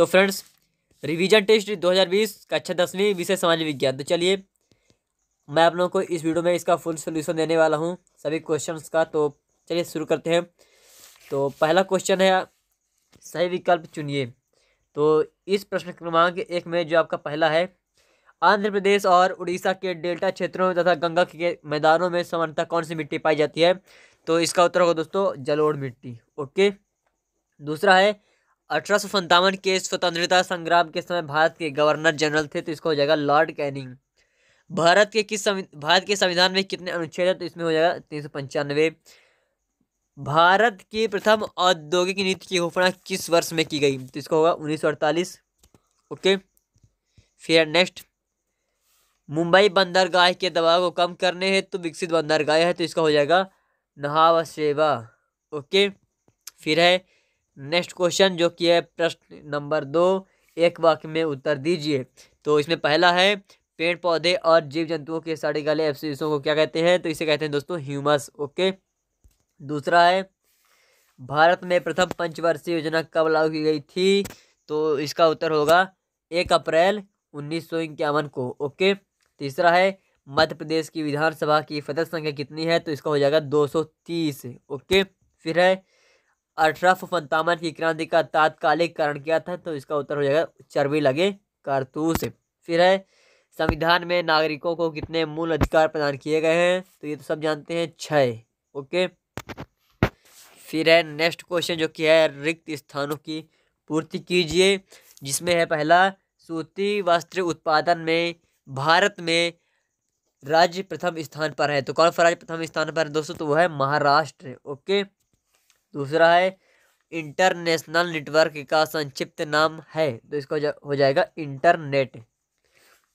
तो friends revision test 2020 कक्षा दसवीं विषय सामान्य विज्ञान तो चलिए मैं आप लोगों को इस वीडियो में इसका फुल सोल्यूशन देने वाला हूँ सभी क्वेश्चंस का तो चलिए शुरू करते हैं तो पहला क्वेश्चन है सही विकल्प चुनिए तो इस प्रश्न क्रमांक एक में जो आपका पहला है आंध्र प्रदेश और उड़ीसा के डेल्टा क्षेत्रों में तथा गंगा के मैदानों में समानता कौन सी मिट्टी पाई जाती है तो इसका उत्तर होगा दोस्तों जलोढ़ मिट्टी ओके दूसरा है अठारह के स्वतंत्रता संग्राम के समय भारत के गवर्नर जनरल थे तो इसको हो जाएगा लॉर्ड कैनिंग भारत के किस भारत के संविधान में कितने अनुच्छेद हैं तो इसमें हो जाएगा तीन सौ पंचानवे भारत की प्रथम औद्योगिक नीति की घोषणा किस वर्ष में की गई तो इसको होगा उन्नीस ओके फिर नेक्स्ट मुंबई बंदरगाह के दबाव को कम करने हेतु तो विकसित बंदरगाह है तो इसका हो जाएगा नहावा सेवा ओके फिर है नेक्स्ट क्वेश्चन जो कि है प्रश्न नंबर दो एक वाक्य में उत्तर दीजिए तो इसमें पहला है पेड़ पौधे और जीव जंतुओं के सड़े गले अवशेषों को क्या कहते हैं तो इसे कहते हैं दोस्तों ह्यूमस ओके दूसरा है भारत में प्रथम पंचवर्षीय योजना कब लागू की गई थी तो इसका उत्तर होगा एक अप्रैल उन्नीस सौ इक्यावन को ओके तीसरा है मध्य प्रदेश की विधानसभा की सदस्य संख्या कितनी है तो इसका हो जाएगा दो सौ तीस ओके फिर है अठारह की क्रांति का तात्कालिक कारण क्या था तो इसका उत्तर हो जाएगा चर्बी लगे कारतूस फिर है संविधान में नागरिकों को कितने मूल अधिकार प्रदान किए गए हैं तो ये तो सब जानते हैं छः ओके फिर है नेक्स्ट क्वेश्चन जो कि है रिक्त स्थानों की पूर्ति कीजिए जिसमें है पहला सूती वस्त्र उत्पादन में भारत में राज्य प्रथम स्थान पर है तो कौन सा राज्य प्रथम स्थान पर है दोस्तों तो वो है महाराष्ट्र ओके दूसरा है इंटरनेशनल नेटवर्क का संक्षिप्त नाम है तो इसको हो जाएगा इंटरनेट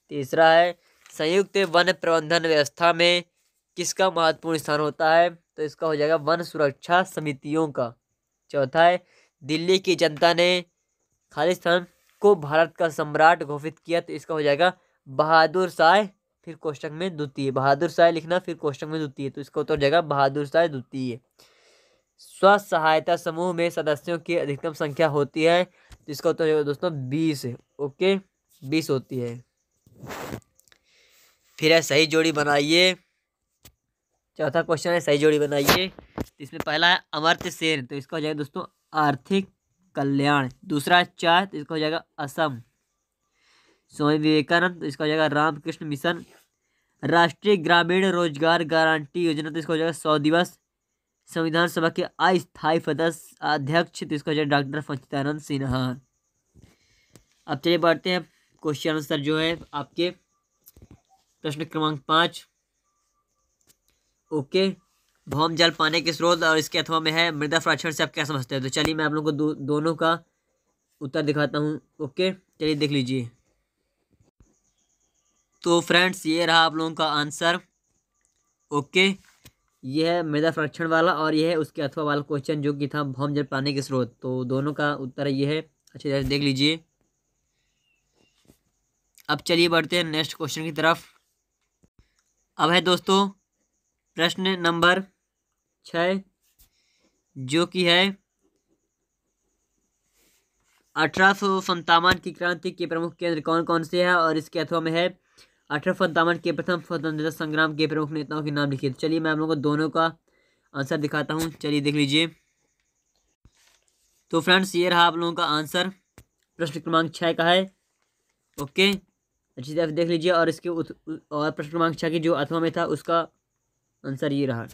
तीसरा है संयुक्त वन प्रबंधन व्यवस्था में किसका महत्वपूर्ण स्थान होता है तो इसका हो जाएगा वन सुरक्षा समितियों का चौथा है दिल्ली की जनता ने खालिस्तान को भारत का सम्राट घोषित किया तो इसका हो जाएगा बहादुर शाह फिर क्वेश्चन में द्वितीय बहादुर शाह लिखना फिर क्वेश्चन में द्वितीय तो इसका उत्तर हो जाएगा बहादुर शाह द्वितीय स्व सहायता समूह में सदस्यों की अधिकतम संख्या होती है जिसका उत्तर तो दोस्तों बीस ओके बीस होती है फिर है सही जोड़ी बनाइए चौथा क्वेश्चन है सही जोड़ी बनाइए इसमें पहला है अमर्थ सेन तो इसका हो जाएगा दोस्तों आर्थिक कल्याण दूसरा है चार तो इसका हो जाएगा असम स्वामी विवेकानंद तो इसका हो जाएगा रामकृष्ण मिशन राष्ट्रीय ग्रामीण रोजगार गारंटी योजना तो इसका हो जाएगा सौ दिवस संविधान सभा के अस्थायी सदस्य अध्यक्ष तो इसका जो डॉक्टर फंचितानंद सिन्हा अब चलिए बढ़ते हैं क्वेश्चन आंसर जो है आपके प्रश्न क्रमांक पाँच ओके भौम जल पाने के स्रोत और इसके अथवा में है मृदा प्राक्षण से आप क्या समझते हैं तो चलिए मैं आप लोगों को दो, दोनों का उत्तर दिखाता हूँ ओके चलिए देख लीजिए तो फ्रेंड्स ये रहा आप लोगों का आंसर ओके यह है मृदा संरक्षण वाला और यह है उसके अथवा वाला क्वेश्चन जो कि था भौम जल पाने के स्रोत तो दोनों का उत्तर यह है अच्छे तरह देख लीजिए अब चलिए बढ़ते हैं नेक्स्ट क्वेश्चन की तरफ अब है दोस्तों प्रश्न नंबर छ जो कि है अठारह सौ संतावन की क्रांति के प्रमुख केंद्र कौन कौन से हैं और इसके अथवा में है अठरफ दामन के प्रथम स्वतंत्रता संग्राम के प्रमुख नेताओं के नाम लिखिए चलिए मैं आप लोगों को दोनों का आंसर दिखाता हूँ चलिए देख लीजिए तो फ्रेंड्स ये रहा आप लोगों का आंसर प्रश्न क्रमांक छः का है ओके अच्छी तरह देख लीजिए और इसके उत, और प्रश्न क्रमांक छः की जो अथवा में था उसका आंसर ये रहा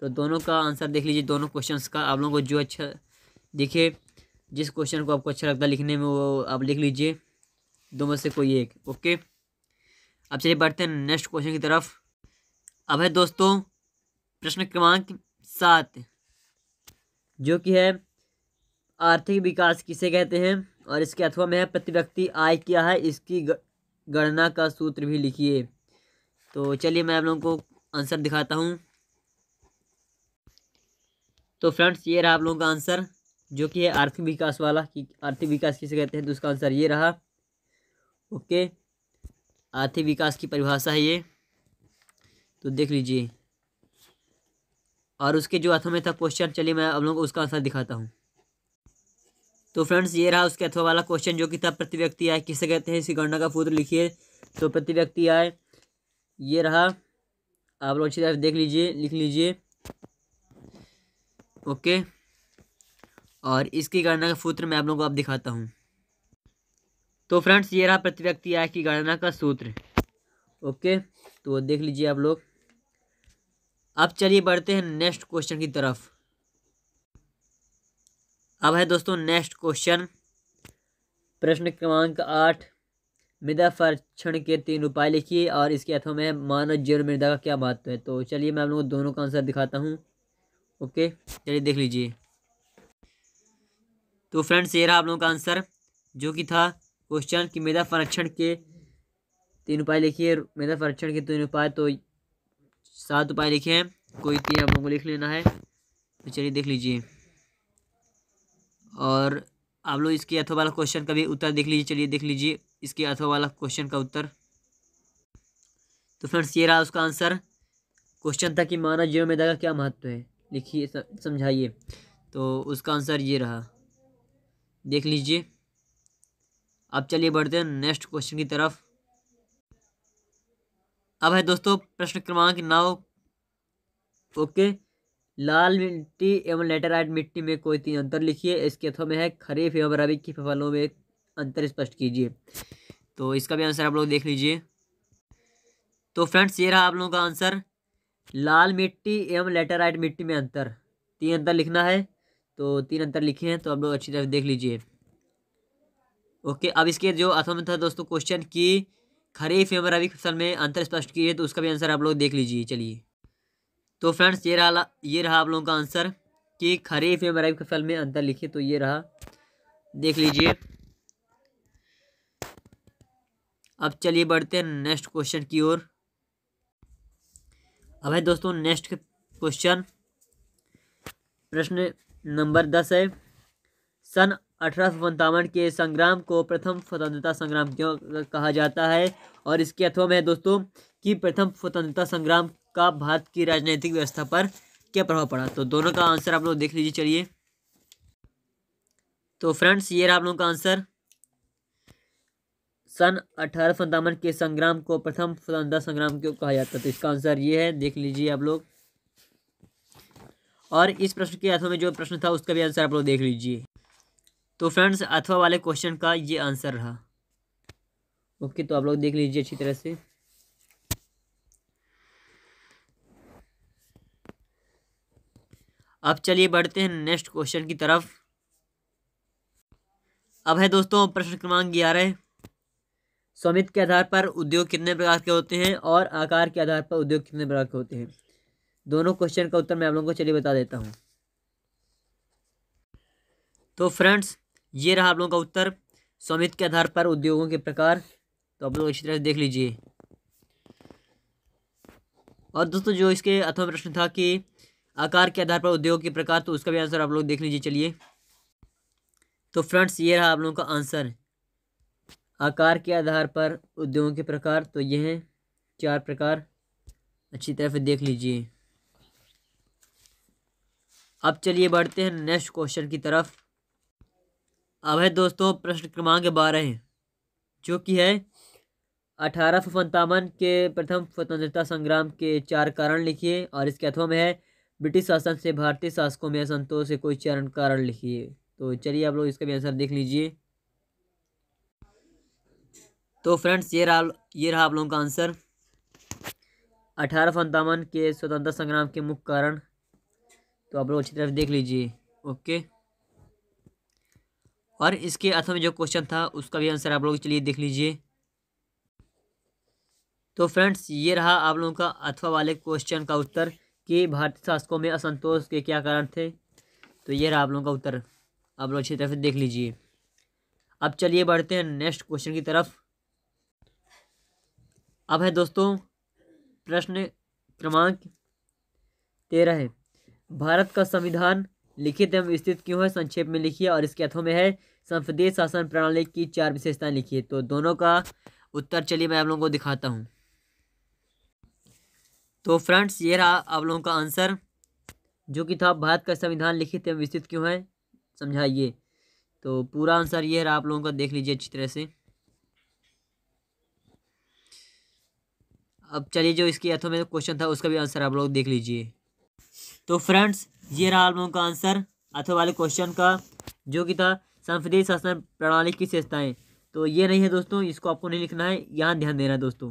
तो दोनों का आंसर देख लीजिए दोनों क्वेश्चन का आप लोगों को जो अच्छा दिखे जिस क्वेश्चन को आपको अच्छा लगता है लिखने में वो आप लिख लीजिए दोनों से कोई एक ओके अब चलिए बढ़ते हैं नेक्स्ट क्वेश्चन की तरफ अब है दोस्तों प्रश्न क्रमांक सात जो कि है आर्थिक विकास किसे कहते हैं और इसके अथवा में है प्रति व्यक्ति आय क्या है इसकी गणना का सूत्र भी लिखिए तो चलिए मैं आप लोगों को आंसर दिखाता हूँ तो फ्रेंड्स ये रहा आप लोगों का आंसर जो कि है आर्थिक विकास वाला कि आर्थिक विकास किसे कहते हैं तो उसका आंसर ये रहा ओके आर्थिक विकास की परिभाषा है ये तो देख लीजिए और उसके जो अथवा में था क्वेश्चन चलिए मैं आप लोगों को उसका आंसर दिखाता हूँ तो फ्रेंड्स ये रहा उसके अथवा वाला क्वेश्चन जो कि था प्रति व्यक्ति आय किसे कहते हैं इसी गणना का पूर्व लिखिए तो प्रति व्यक्ति आय ये रहा आप लोग अच्छी तरह देख लीजिए लिख लीजिए ओके और इसकी गणना का सूत्र मैं आप लोगों को आप दिखाता हूँ तो फ्रेंड्स ये रहा प्रति व्यक्ति आय की गणना का सूत्र ओके तो देख लीजिए आप लोग अब चलिए बढ़ते हैं नेक्स्ट क्वेश्चन की तरफ अब है दोस्तों नेक्स्ट क्वेश्चन प्रश्न क्रमांक आठ मृदा फरक्षण के तीन उपाय लिखिए और इसके अर्थों में मानव जीवन मृदा का क्या महत्व है तो चलिए मैं आप लोगों को दोनों का आंसर दिखाता हूँ ओके चलिए देख लीजिए तो फ्रेंड्स ये रहा आप लोगों का आंसर जो कि था क्वेश्चन कि मेधा संरक्षण के तीन उपाय लिखिए मेधा संरक्षण के तीन उपाय तो सात उपाय लिखे हैं कोई तीन आप लोगों को लिख लेना है तो चलिए देख लीजिए और आप लोग इसके अथवा वाला क्वेश्चन का भी उत्तर देख लीजिए चलिए देख लीजिए इसके अथवा वाला क्वेश्चन का उत्तर तो फ्रेंड्स ये रहा उसका आंसर क्वेश्चन था कि मानव जीवन मेधा का क्या महत्व है लिखिए समझाइए तो उसका आंसर ये रहा देख लीजिए अब चलिए बढ़ते हैं नेक्स्ट क्वेश्चन की तरफ अब है दोस्तों प्रश्न क्रमांक नौ ओके लाल मिट्टी एवं लेटेराइट मिट्टी में कोई तीन अंतर लिखिए इसके अथवा में है खरीफ एवं रबी की फसलों में अंतर स्पष्ट कीजिए तो इसका भी आंसर आप लोग देख लीजिए तो फ्रेंड्स ये रहा आप लोगों का आंसर लाल मिट्टी एवं लेटेराइट मिट्टी में अंतर तीन अंतर लिखना है तो तीन अंतर लिखे हैं तो आप लोग अच्छी तरह देख लीजिए ओके अब इसके जो असम था दोस्तों क्वेश्चन की खरीफ एवं रबी फसल में अंतर स्पष्ट किए तो उसका भी आंसर आप लोग देख लीजिए चलिए तो फ्रेंड्स ये रहा ये रहा आप लोगों का आंसर कि खरीफ एवं रबी फसल में अंतर लिखे तो ये रहा देख लीजिए अब चलिए बढ़ते हैं नेक्स्ट क्वेश्चन की ओर अब है दोस्तों नेक्स्ट क्वेश्चन प्रश्न नंबर दस है सन अठारह के संग्राम को प्रथम स्वतंत्रता संग्राम क्यों कहा जाता है और इसके अथवा में दोस्तों कि प्रथम स्वतंत्रता संग्राम का भारत की राजनीतिक व्यवस्था पर क्या प्रभाव पड़ा तो दोनों का आंसर आप लोग देख लीजिए चलिए तो फ्रेंड्स ये आप लोगों का आंसर सन अठारह के संग्राम को प्रथम स्वतंत्रता संग्राम क्यों कहा जाता है तो इसका आंसर ये है देख लीजिए आप लोग और इस प्रश्न के अर्थों में जो प्रश्न था उसका भी आंसर आप लोग देख लीजिए तो फ्रेंड्स अथवा वाले क्वेश्चन का ये आंसर रहा ओके तो आप लोग देख लीजिए अच्छी तरह से अब चलिए बढ़ते हैं नेक्स्ट क्वेश्चन की तरफ अब है दोस्तों प्रश्न क्रमांक ग्यारह स्वामित्व के आधार पर उद्योग कितने प्रकार के होते हैं और आकार के आधार पर उद्योग कितने प्रकार के होते हैं दोनों क्वेश्चन का उत्तर मैं आप लोगों को चलिए बता देता हूँ तो फ्रेंड्स ये रहा आप लोगों का उत्तर स्वामित्व के आधार पर उद्योगों के प्रकार तो आप लोग अच्छी तरह से देख लीजिए और दोस्तों जो इसके अथवा प्रश्न था कि आकार के आधार पर उद्योग के प्रकार तो उसका भी आंसर आप लोग देख लीजिए चलिए तो फ्रेंड्स ये रहा आप लोगों का आंसर आकार के आधार पर उद्योगों के प्रकार तो ये हैं चार प्रकार अच्छी तरह से देख लीजिए अब चलिए बढ़ते हैं नेक्स्ट क्वेश्चन की तरफ अब है दोस्तों प्रश्न क्रमांक बारह जो कि है अठारह सौ संतावन के प्रथम स्वतंत्रता संग्राम के चार कारण लिखिए और इसके अथवा में है ब्रिटिश शासन से भारतीय शासकों में असंतोष से कोई चरण कारण लिखिए तो चलिए आप लोग इसका भी आंसर देख लीजिए तो फ्रेंड्स ये रहा ये रहा आप लोगों का आंसर अठारह सौ के स्वतंत्रता संग्राम के मुख्य कारण तो आप लोग अच्छी तरह देख लीजिए ओके और इसके अर्थ में जो क्वेश्चन था उसका भी आंसर आप लोग चलिए देख लीजिए तो फ्रेंड्स ये रहा आप लोगों का अथवा वाले क्वेश्चन का उत्तर कि भारतीय शासकों में असंतोष के क्या कारण थे तो ये रहा आप लोगों का उत्तर आप लोग अच्छी तरह से देख लीजिए अब चलिए बढ़ते हैं नेक्स्ट क्वेश्चन की तरफ अब है दोस्तों प्रश्न क्रमांक तेरह है भारत का संविधान लिखित एवं विस्तृत क्यों है संक्षेप में लिखिए और इसके अर्थों में है संसदीय शासन प्रणाली की चार विशेषताएं लिखिए तो दोनों का उत्तर चलिए मैं आप लोगों को दिखाता हूँ तो फ्रेंड्स ये रहा आप लोगों का आंसर जो कि था भारत का संविधान लिखित एवं विस्तृत क्यों है समझाइए तो पूरा आंसर ये रहा आप लोगों का देख लीजिए अच्छी तरह से अब चलिए जो इसके अर्थों में क्वेश्चन था उसका भी आंसर आप लोग देख लीजिए तो फ्रेंड्स ये रहा आप लोगों का आंसर अथवा वाले क्वेश्चन का जो कि था संसदीय शासन प्रणाली की विशेषताएँ तो ये नहीं है दोस्तों इसको आपको नहीं लिखना है यहाँ ध्यान देना है दोस्तों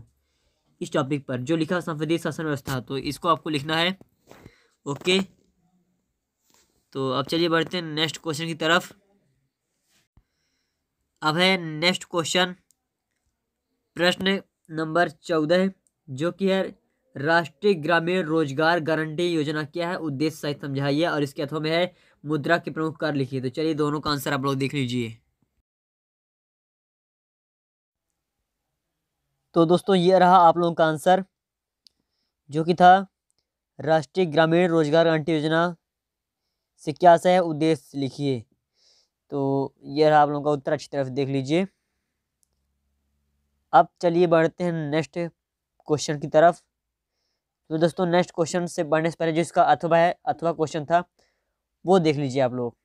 इस टॉपिक पर जो लिखा संसदीय शासन व्यवस्था तो इसको आपको लिखना है ओके तो अब चलिए बढ़ते हैं नेक्स्ट क्वेश्चन की तरफ अब है नेक्स्ट क्वेश्चन प्रश्न नंबर चौदह जो कि है राष्ट्रीय ग्रामीण रोजगार गारंटी योजना क्या है उद्देश्य सहित समझाइए और इसके अथवा में है मुद्रा के प्रमुख कर लिखिए तो चलिए दोनों का आंसर आप लोग देख लीजिए तो दोस्तों ये रहा आप लोगों का आंसर जो कि था राष्ट्रीय ग्रामीण रोजगार गारंटी योजना से क्या सह है उद्देश्य लिखिए तो यह रहा आप लोगों का उत्तर अच्छी तरफ देख लीजिए अब चलिए बढ़ते हैं नेक्स्ट क्वेश्चन की तरफ तो दोस्तों नेक्स्ट क्वेश्चन से बढ़ने से पहले जो इसका अथवा है अथवा क्वेश्चन था वो देख लीजिए आप लोग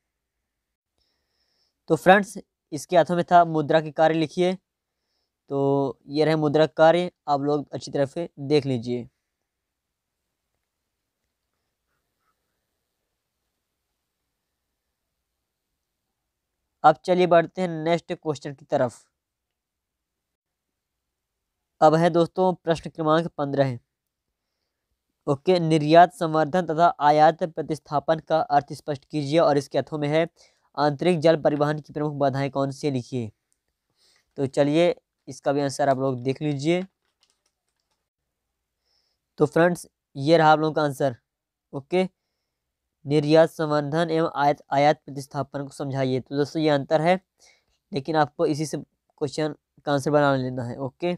तो फ्रेंड्स इसके अथवा में था मुद्रा के कार्य लिखिए तो ये रहे मुद्रा कार्य आप लोग अच्छी तरह से देख लीजिए अब चलिए बढ़ते हैं नेक्स्ट क्वेश्चन की तरफ अब है दोस्तों प्रश्न क्रमांक पंद्रह ओके निर्यात संवर्धन तथा आयात प्रतिस्थापन का अर्थ स्पष्ट कीजिए और इसके अर्थों में है आंतरिक जल परिवहन की प्रमुख बाधाएं कौन सी लिखिए तो चलिए इसका भी आंसर आप लोग देख लीजिए तो फ्रेंड्स ये रहा आप लोगों का आंसर ओके निर्यात संवर्धन एवं आयात आयात प्रतिस्थापन को समझाइए तो दोस्तों ये अंतर है लेकिन आपको इसी से क्वेश्चन का आंसर बना लेना है ओके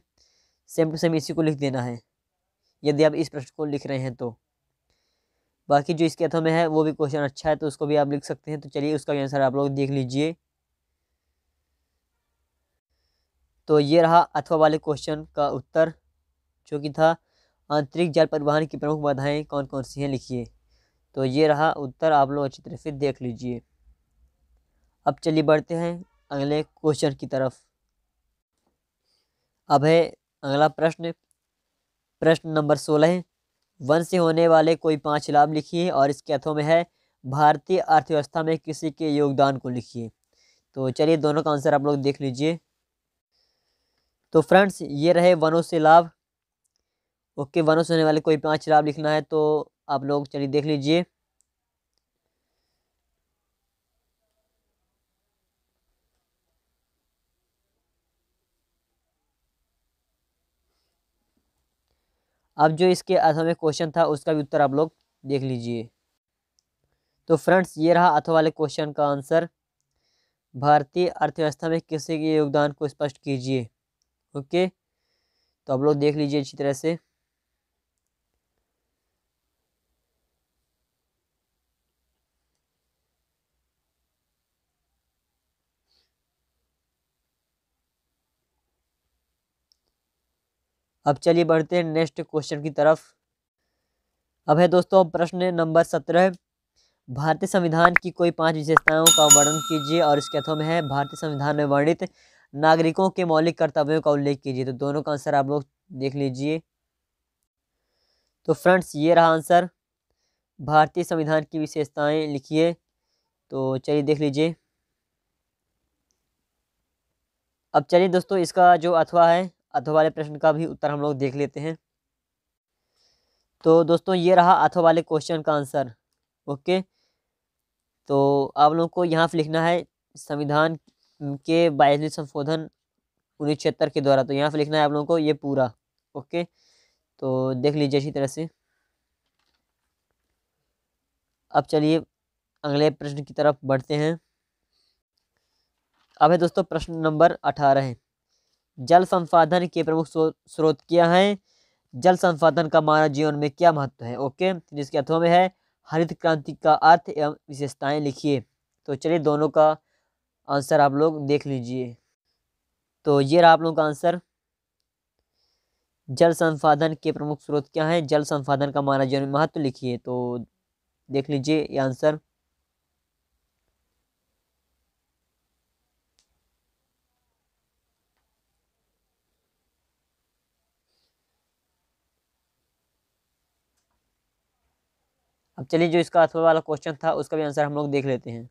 सेम टू सेम इसी को लिख देना है यदि आप इस प्रश्न को लिख रहे हैं तो बाकी जो इसके अथवा में है वो भी क्वेश्चन अच्छा है तो उसको भी आप लिख सकते हैं तो चलिए उसका भी आंसर आप लोग देख लीजिए तो ये रहा अथवा वाले क्वेश्चन का उत्तर जो कि था आंतरिक जल परिवहन की प्रमुख बाधाएं कौन कौन सी हैं लिखिए तो ये रहा उत्तर आप लोग अच्छी तरह से देख लीजिए अब चलिए बढ़ते हैं अगले क्वेश्चन की तरफ अब है अगला प्रश्न प्रश्न नंबर सोलह वन से होने वाले कोई पांच लाभ लिखिए और इसके अथों में है भारतीय अर्थव्यवस्था में किसी के योगदान को लिखिए तो चलिए दोनों का आंसर आप लोग देख लीजिए तो फ्रेंड्स ये रहे वनों से लाभ ओके वनों से होने वाले कोई पांच लाभ लिखना है तो आप लोग चलिए देख लीजिए अब जो इसके अथवा क्वेश्चन था उसका भी उत्तर आप लोग देख लीजिए तो फ्रेंड्स ये रहा अथवा वाले क्वेश्चन का आंसर भारतीय अर्थव्यवस्था में किसी के योगदान को स्पष्ट कीजिए ओके तो आप लोग देख लीजिए अच्छी तरह से अब चलिए बढ़ते हैं नेक्स्ट क्वेश्चन की तरफ अब है दोस्तों प्रश्न नंबर सत्रह भारतीय संविधान की कोई पांच विशेषताओं का वर्णन कीजिए और इसके अथवा में है भारतीय संविधान में वर्णित नागरिकों के मौलिक कर्तव्यों का उल्लेख कीजिए तो दोनों का आंसर आप लोग देख लीजिए तो फ्रेंड्स ये रहा आंसर भारतीय संविधान की विशेषताएं लिखिए तो चलिए देख लीजिए अब चलिए दोस्तों इसका जो अथवा है अथो वाले प्रश्न का भी उत्तर हम लोग देख लेते हैं तो दोस्तों ये रहा अथो वाले क्वेश्चन का आंसर ओके तो आप लोगों को यहाँ पर लिखना है संविधान के बाईसवीं संशोधन उन्नीस छिहत्तर के द्वारा तो यहाँ पर लिखना है आप लोगों को ये पूरा ओके तो देख लीजिए इसी तरह से अब चलिए अगले प्रश्न की तरफ बढ़ते हैं अब है दोस्तों प्रश्न नंबर अठारह है जल संसाधन के प्रमुख स्रोत क्या हैं जल संसाधन का मानव जीवन में क्या महत्व है ओके जिसके अर्थों में है हरित क्रांति का अर्थ एवं विशेषताएं लिखिए तो चलिए दोनों का आंसर आप लोग देख लीजिए तो ये रहा आप लोगों का आंसर जल संसाधन के प्रमुख स्रोत क्या हैं जल संसाधन का मानव जीवन में महत्व लिखिए तो देख लीजिए ये आंसर अब चलिए जो इसका अथवा वाला क्वेश्चन था उसका भी आंसर हम लोग देख लेते हैं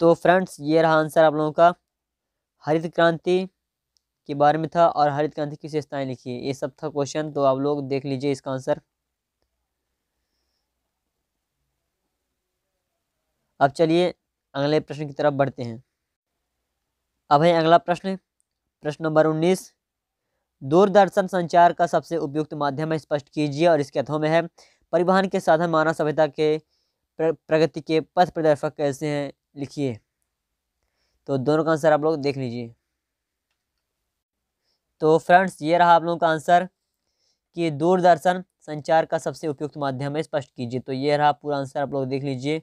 तो फ्रेंड्स ये रहा आंसर आप लोगों का हरित क्रांति के बारे में था और हरित क्रांति की विशेषताएँ लिखिए ये सब था क्वेश्चन तो आप लोग देख लीजिए इसका आंसर अब चलिए अगले प्रश्न की तरफ बढ़ते हैं अब है अगला प्रश्न प्रश्न नंबर उन्नीस दूरदर्शन संचार का सबसे उपयुक्त माध्यम है स्पष्ट कीजिए और इसके अथों में है परिवहन के साधन मानव सभ्यता के प्रगति के पथ प्रदर्शक कैसे हैं लिखिए तो दोनों का आंसर आप लोग देख लीजिए तो फ्रेंड्स ये रहा आप लोगों का आंसर कि दूरदर्शन संचार का सबसे उपयुक्त माध्यम है स्पष्ट कीजिए तो ये रहा पूरा आंसर आप लोग देख लीजिए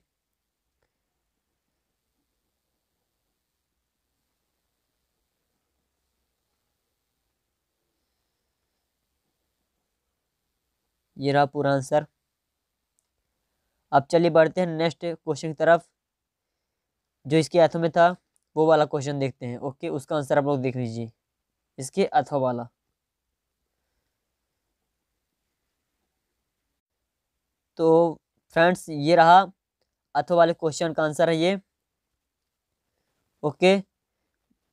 ये रहा पूरा आंसर अब चलिए बढ़ते हैं नेक्स्ट क्वेश्चन की तरफ जो इसके अथो में था वो वाला क्वेश्चन देखते हैं ओके उसका आंसर आप लोग देख लीजिए इसके अथो वाला तो फ्रेंड्स ये रहा अथो वाले क्वेश्चन का आंसर है ये ओके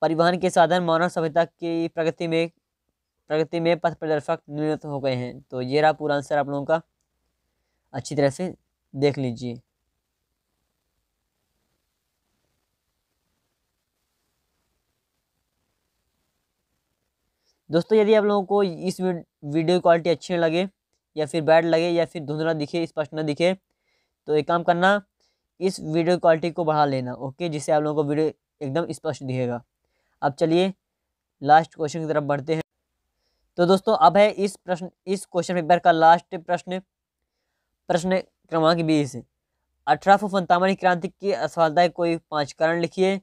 परिवहन के साधन मानव सभ्यता की प्रगति में प्रगति में पथ प्रदर्शक निर्मित हो गए हैं तो ये रहा पूरा आंसर आप लोगों का अच्छी तरह से देख लीजिए दोस्तों यदि आप लोगों को इस वीडियो क्वालिटी अच्छी लगे या फिर बैड लगे या फिर धुंधला दिखे स्पष्ट ना दिखे तो एक काम करना इस वीडियो क्वालिटी को बढ़ा लेना ओके जिससे आप लोगों को वीडियो एकदम स्पष्ट दिखेगा अब चलिए लास्ट क्वेश्चन की तरफ बढ़ते हैं तो दोस्तों अब है इस प्रश्न इस क्वेश्चन पेपर का लास्ट प्रश्न प्रश्न क्रमांक बीस अठारह सौ संतावन की क्रांति की असफलता के कोई पांच कारण लिखिए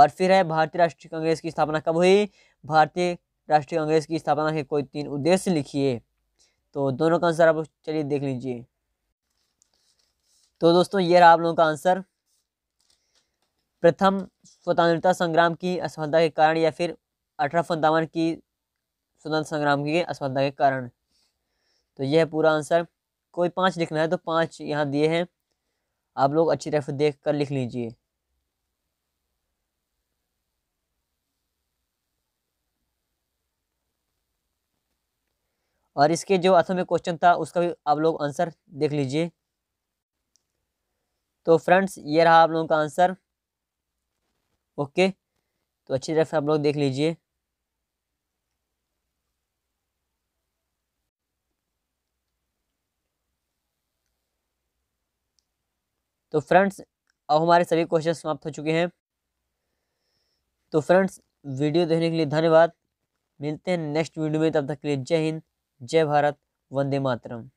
और फिर है भारतीय राष्ट्रीय कांग्रेस की स्थापना कब हुई भारतीय राष्ट्रीय कांग्रेस की स्थापना के कोई तीन उद्देश्य लिखिए तो दोनों का आंसर आप चलिए देख लीजिए तो दोस्तों ये रहा आप लोगों का आंसर प्रथम स्वतंत्रता संग्राम की असफलता के कारण या फिर अठारह सौ की स्वतंत्रता संग्राम की असफलता के कारण तो यह पूरा आंसर कोई पांच लिखना है तो पांच यहाँ दिए हैं आप लोग अच्छी तरह से देख कर लिख लीजिए और इसके जो असल में क्वेश्चन था उसका भी आप लोग आंसर देख लीजिए तो फ्रेंड्स ये रहा आप लोगों का आंसर ओके तो अच्छी तरह से आप लोग देख लीजिए तो फ्रेंड्स अब हमारे सभी क्वेश्चन समाप्त हो चुके हैं तो फ्रेंड्स वीडियो देखने के लिए धन्यवाद मिलते हैं नेक्स्ट वीडियो में तब तक के लिए जय हिंद जय भारत वंदे मातरम